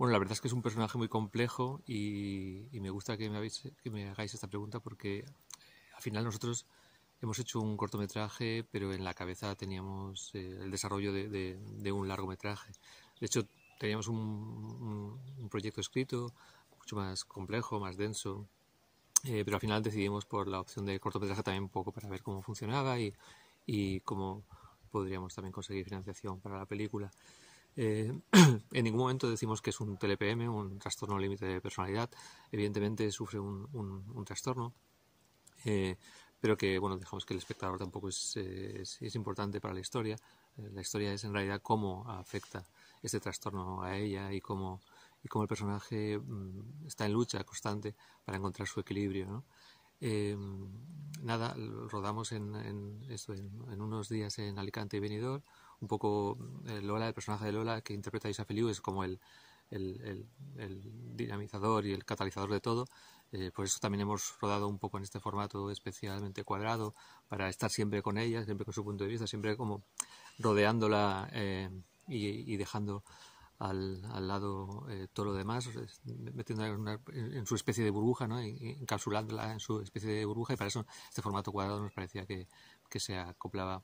Bueno, la verdad es que es un personaje muy complejo y, me gusta que me, hagáis esta pregunta porque eh, al final nosotros hemos hecho un cortometraje, pero en la cabeza teníamos eh, el desarrollo de, un largometraje. De hecho, teníamos un, proyecto escrito mucho más complejo, más denso, eh, pero al final decidimos por la opción de cortometraje también un poco para ver cómo funcionaba y cómo podríamos también conseguir financiación para la película. Eh, en ningún momento decimos que es un TLPM, un trastorno límite de personalidad. Evidentemente sufre un, trastorno, eh, pero que bueno dejamos que el espectador tampoco es, eh, importante para la historia. la historia es en realidad cómo afecta este trastorno a ella y cómo, el personaje mm, está en lucha constante para encontrar su equilibrio. nada, rodamos en, en, unos días en Alicante y Benidorm, un poco eh, Lola, el personaje de Lola que interpreta a Feliu es como el, el, dinamizador y el catalizador de todo. Eh, por eso también hemos rodado un poco en este formato especialmente cuadrado, para estar siempre con ella, siempre con su punto de vista, siempre como rodeándola eh, y, dejando al, lado todo lo demás, metiéndola en, en, su especie de burbuja, ¿no? encapsulándola en su especie de burbuja, y para eso este formato cuadrado nos parecía que se acoplaba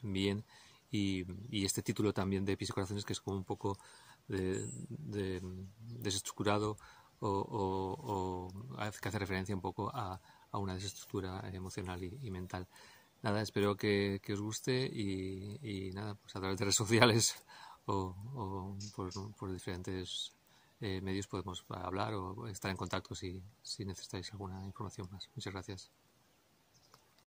bien y, este título también de y Corazones que es como un poco desestructurado o, que hace referencia un poco a, una desestructura emocional y, mental. Nada, espero que, os guste y, nada, pues a través de redes sociales o, por, diferentes eh, medios podemos hablar o estar en contacto si necesitáis alguna información más. Muchas gracias.